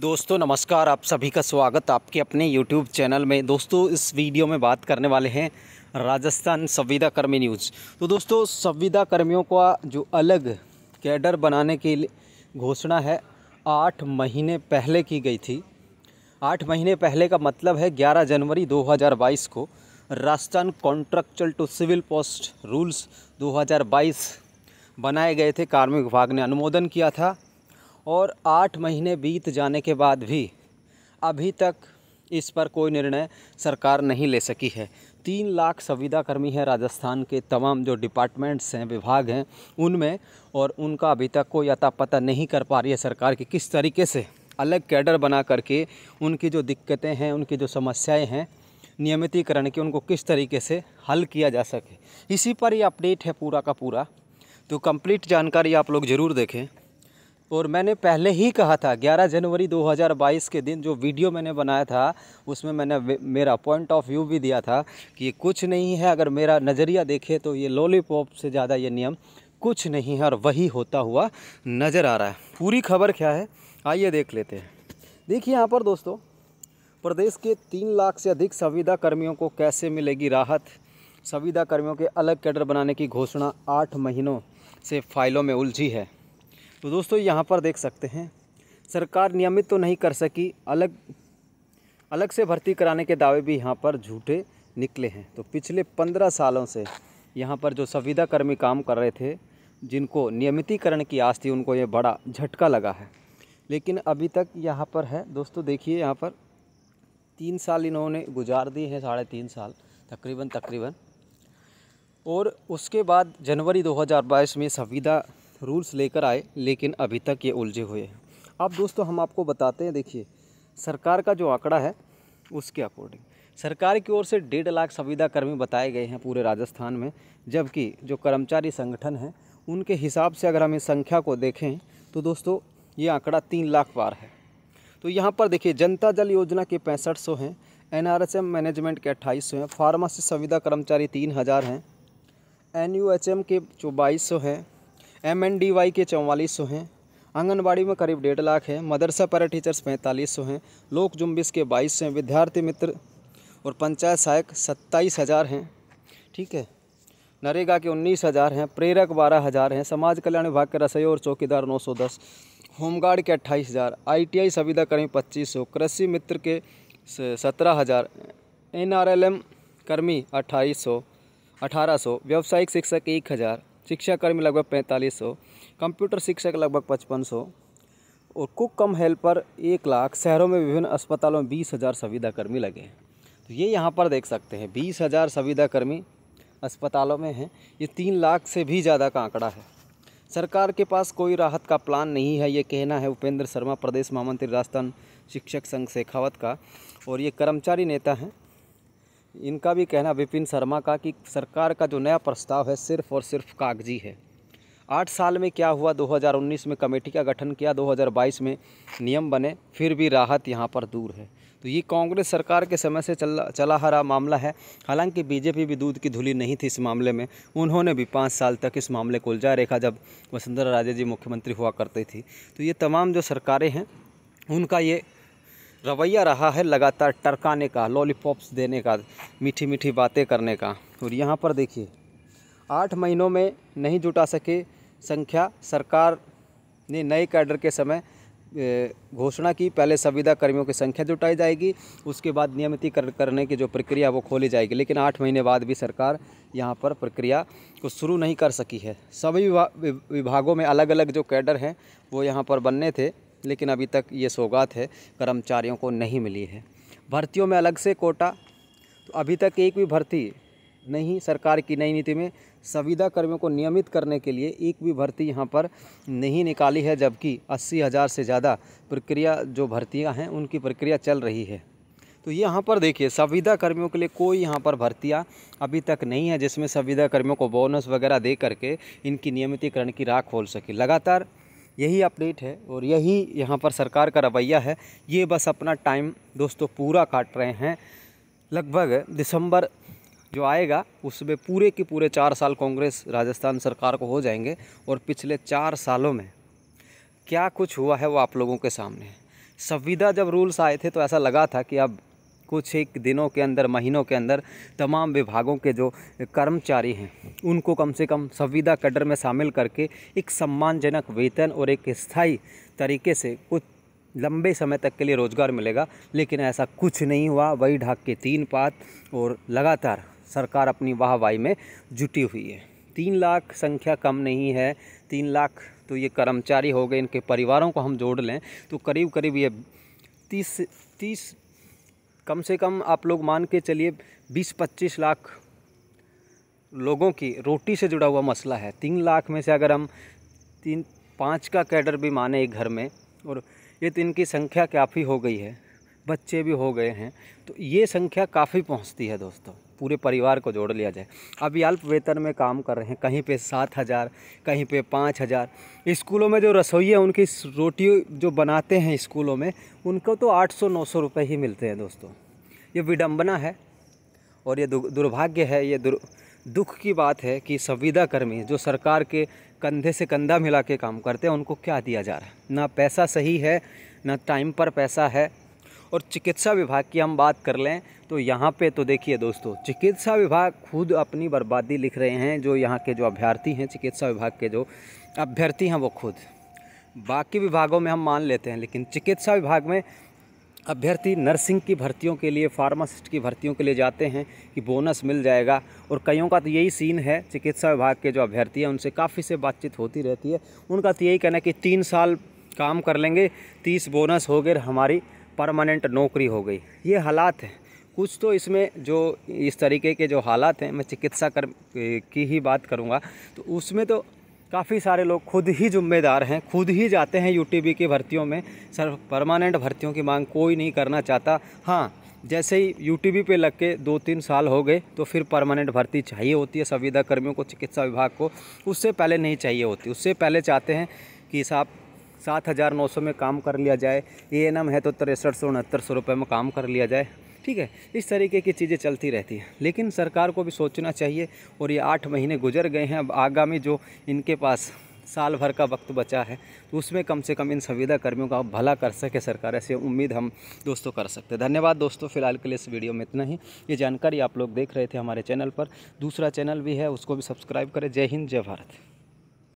दोस्तों नमस्कार आप सभी का स्वागत आपके अपने YouTube चैनल में दोस्तों इस वीडियो में बात करने वाले हैं राजस्थान संविदा कर्मी न्यूज़ तो दोस्तों संविदा कर्मियों का जो अलग कैडर बनाने की घोषणा है आठ महीने पहले की गई थी आठ महीने पहले का मतलब है 11 जनवरी 2022 को Rajasthan contractual to civil post rules 2022 बनाए गए थे कार्मिक विभाग ने अनुमोदन किया था और आठ महीने बीत जाने के बाद भी अभी तक इस पर कोई निर्णय सरकार नहीं ले सकी है तीन लाख कर्मी हैं राजस्थान के तमाम जो डिपार्टमेंट्स हैं विभाग हैं उनमें और उनका अभी तक कोई अता पता नहीं कर पा रही है सरकार की किस तरीके से अलग कैडर बना करके उनकी जो दिक्कतें हैं उनकी जो समस्याएं हैं नियमितीकरण की उनको किस तरीके से हल किया जा सके इसी पर ही अपडेट है पूरा का पूरा तो कंप्लीट जानकारी आप लोग ज़रूर देखें और मैंने पहले ही कहा था 11 जनवरी 2022 के दिन जो वीडियो मैंने बनाया था उसमें मैंने मेरा पॉइंट ऑफ व्यू भी दिया था कि कुछ नहीं है अगर मेरा नज़रिया देखे तो ये लॉलीपॉप से ज़्यादा ये नियम कुछ नहीं है और वही होता हुआ नज़र आ रहा है पूरी खबर क्या है आइए देख लेते हैं देखिए यहाँ पर दोस्तों प्रदेश के तीन लाख से अधिक संविदा कर्मियों को कैसे मिलेगी राहत संविदा कर्मियों के अलग कैडर बनाने की घोषणा आठ महीनों से फाइलों में उलझी है तो दोस्तों यहाँ पर देख सकते हैं सरकार नियमित तो नहीं कर सकी अलग अलग से भर्ती कराने के दावे भी यहाँ पर झूठे निकले हैं तो पिछले पंद्रह सालों से यहाँ पर जो संविदा कर्मी काम कर रहे थे जिनको नियमितीकरण की आस थी उनको ये बड़ा झटका लगा है लेकिन अभी तक यहाँ पर है दोस्तों देखिए यहाँ पर तीन साल इन्होंने गुजार दिए हैं साढ़े तीन साल तकरीबन तकरीबन और उसके बाद जनवरी 2022 में संविदा रूल्स लेकर आए लेकिन अभी तक ये उलझे हुए हैं अब दोस्तों हम आपको बताते हैं देखिए सरकार का जो आंकड़ा है उसके अकॉर्डिंग सरकार की ओर से डेढ़ लाख संविदा कर्मी बताए गए हैं पूरे राजस्थान में जबकि जो कर्मचारी संगठन हैं उनके हिसाब से अगर हम इस संख्या को देखें तो दोस्तों ये आंकड़ा तीन लाख पार है तो यहाँ पर देखिए जनता जल योजना के पैंसठ सौ हैं एन मैनेजमेंट के अट्ठाईस सौ हैं फार्मासी संविदा कर्मचारी तीन हज़ार हैं एन के चौबाईस सौ हैं एम एन डी वाई के चौवालीस सौ हैं आंगनबाड़ी में करीब डेढ़ लाख है मदरसा पैरा टीचर्स पैंतालीस सौ हैं लोक जुम्बिस के बाईस सौ हैं विद्यार्थी मित्र और पंचायत सहायक सत्ताईस हज़ार हैं ठीक है नरेगा के उन्नीस हज़ार हैं प्रेरक बारह हज़ार हैं समाज कल्याण विभाग के रसोई और चौकीदार नौ सौ दस होमगार्ड के अट्ठाईस हज़ार आई टी आई सविदा कर्मी पच्चीस सौ कृषि मित्र के सत्रह हज़ार एन आर एल एम कर्मी अट्ठाईस सौ अठारह सौ व्यावसायिक शिक्षक एक हज़ार शिक्षा कर्मी लगभग पैंतालीस सौ कंप्यूटर शिक्षक लगभग पचपन सौ और कुक कम हेल्पर एक लाख शहरों में विभिन्न अस्पतालों में बीस हज़ार संविदा कर्मी लगे हैं तो ये यहाँ पर देख सकते हैं बीस हज़ार संविदा कर्मी अस्पतालों में हैं ये तीन लाख से भी ज़्यादा का आंकड़ा है सरकार के पास कोई राहत का प्लान नहीं है ये कहना है उपेंद्र शर्मा प्रदेश महामंत्री राजस्थान शिक्षक संघ शेखावत का और ये कर्मचारी नेता हैं इनका भी कहना विपिन शर्मा का कि सरकार का जो नया प्रस्ताव है सिर्फ और सिर्फ कागजी है आठ साल में क्या हुआ 2019 में कमेटी का गठन किया 2022 में नियम बने फिर भी राहत यहाँ पर दूर है तो ये कांग्रेस सरकार के समय से चल चला हरा मामला है हालांकि बीजेपी भी दूध की धुली नहीं थी इस मामले में उन्होंने भी पाँच साल तक इस मामले को उलझा रेखा जब वसुंधरा राजे जी मुख्यमंत्री हुआ करती थी तो ये तमाम जो सरकारें हैं उनका ये रवैया रहा है लगातार टरकाने का लॉलीपॉप्स देने का मीठी मीठी बातें करने का और यहाँ पर देखिए आठ महीनों में नहीं जुटा सके संख्या सरकार ने नए कैडर के समय घोषणा की पहले संविदा कर्मियों की संख्या जुटाई जाएगी उसके बाद नियमितीकरण करने की जो प्रक्रिया वो खोली जाएगी लेकिन आठ महीने बाद भी सरकार यहाँ पर प्रक्रिया को शुरू नहीं कर सकी है सभी विभागों में अलग अलग जो कैडर हैं वो यहाँ पर बनने थे लेकिन अभी तक ये सौगात है कर्मचारियों को नहीं मिली है भर्तियों में अलग से कोटा तो अभी तक एक भी भर्ती नहीं सरकार की नई नीति में संविदा कर्मियों को नियमित करने के लिए एक भी भर्ती यहाँ पर नहीं निकाली है जबकि अस्सी हज़ार से ज़्यादा प्रक्रिया जो भर्तियाँ हैं उनकी प्रक्रिया चल रही है तो यहाँ पर देखिए संविदा कर्मियों के लिए कोई यहाँ पर भर्तियाँ अभी तक नहीं है जिसमें संविदा कर्मियों को बोनस वगैरह दे करके इनकी नियमितीकरण की राह खोल सके लगातार यही अपडेट है और यही यहाँ पर सरकार का रवैया है ये बस अपना टाइम दोस्तों पूरा काट रहे हैं लगभग दिसंबर जो आएगा उसमें पूरे के पूरे चार साल कांग्रेस राजस्थान सरकार को हो जाएंगे और पिछले चार सालों में क्या कुछ हुआ है वो आप लोगों के सामने संविदा जब रूल्स आए थे तो ऐसा लगा था कि अब कुछ एक दिनों के अंदर महीनों के अंदर तमाम विभागों के जो कर्मचारी हैं उनको कम से कम संविदा कडर में शामिल करके एक सम्मानजनक वेतन और एक स्थायी तरीके से कुछ लंबे समय तक के लिए रोज़गार मिलेगा लेकिन ऐसा कुछ नहीं हुआ वही ढाक के तीन पात और लगातार सरकार अपनी वाहवाही में जुटी हुई है तीन लाख संख्या कम नहीं है तीन लाख तो ये कर्मचारी हो गए इनके परिवारों को हम जोड़ लें तो करीब करीब ये तीस तीस कम से कम आप लोग मान के चलिए 20-25 लाख लोगों की रोटी से जुड़ा हुआ मसला है तीन लाख में से अगर हम तीन पाँच का कैडर भी माने एक घर में और ये तीन तो इनकी संख्या काफ़ी हो गई है बच्चे भी हो गए हैं तो ये संख्या काफ़ी पहुंचती है दोस्तों पूरे परिवार को जोड़ लिया जाए अभी अल्प वेतन में काम कर रहे हैं कहीं पे सात हज़ार कहीं पे पाँच हज़ार स्कूलों में जो रसोई है उनकी रोटी जो बनाते हैं स्कूलों में उनको तो आठ सौ नौ सौ रुपये ही मिलते हैं दोस्तों ये विडम्बना है और ये दुर्भाग्य है ये दुख की बात है कि संविदा कर्मी जो सरकार के कंधे से कंधा मिला के काम करते हैं उनको क्या दिया जा रहा है ना पैसा सही है ना टाइम पर पैसा है और चिकित्सा विभाग की हम बात कर लें तो यहाँ पे तो देखिए दोस्तों चिकित्सा विभाग खुद अपनी बर्बादी लिख रहे हैं जो यहाँ के जो अभ्यर्थी हैं चिकित्सा विभाग के जो अभ्यर्थी हैं वो खुद बाकी विभागों में हम मान लेते हैं लेकिन चिकित्सा विभाग में अभ्यर्थी नर्सिंग की भर्तियों के लिए फार्मासिस्ट की भर्तियों के लिए जाते हैं कि बोनस मिल जाएगा और कईयों का तो यही सीन है चिकित्सा विभाग के जो अभ्यर्थी हैं उनसे काफ़ी से बातचीत होती रहती है उनका तो यही कहना है कि तीन साल काम कर लेंगे तीस बोनस हो गए हमारी परमानेंट नौकरी हो गई ये हालात हैं कुछ तो इसमें जो इस तरीके के जो हालात हैं मैं चिकित्सा कर की ही बात करूँगा तो उसमें तो काफ़ी सारे लोग खुद ही जिम्मेदार हैं खुद ही जाते हैं यू टी की भर्तियों में सर परमानेंट भर्तियों की मांग कोई नहीं करना चाहता हाँ जैसे ही यू टी पे लग के दो तीन साल हो गए तो फिर परमानेंट भर्ती चाहिए होती है संविदा कर्मियों को चिकित्सा विभाग को उससे पहले नहीं चाहिए होती उससे पहले चाहते हैं कि साहब सात हज़ार नौ सौ में काम कर लिया जाए ए एन एम है तो तिरसठ सौ उनहत्तर सौ रुपये में काम कर लिया जाए ठीक है इस तरीके की चीज़ें चलती रहती हैं लेकिन सरकार को भी सोचना चाहिए और ये आठ महीने गुजर गए हैं अब आगामी जो इनके पास साल भर का वक्त बचा है तो उसमें कम से कम इन संविदा कर्मियों का भला कर सके सरकार ऐसे उम्मीद हम दोस्तों कर सकते हैं धन्यवाद दोस्तों फिलहाल के लिए इस वीडियो में इतना ही ये जानकारी आप लोग देख रहे थे हमारे चैनल पर दूसरा चैनल भी है उसको भी सब्सक्राइब करें जय हिंद जय भारत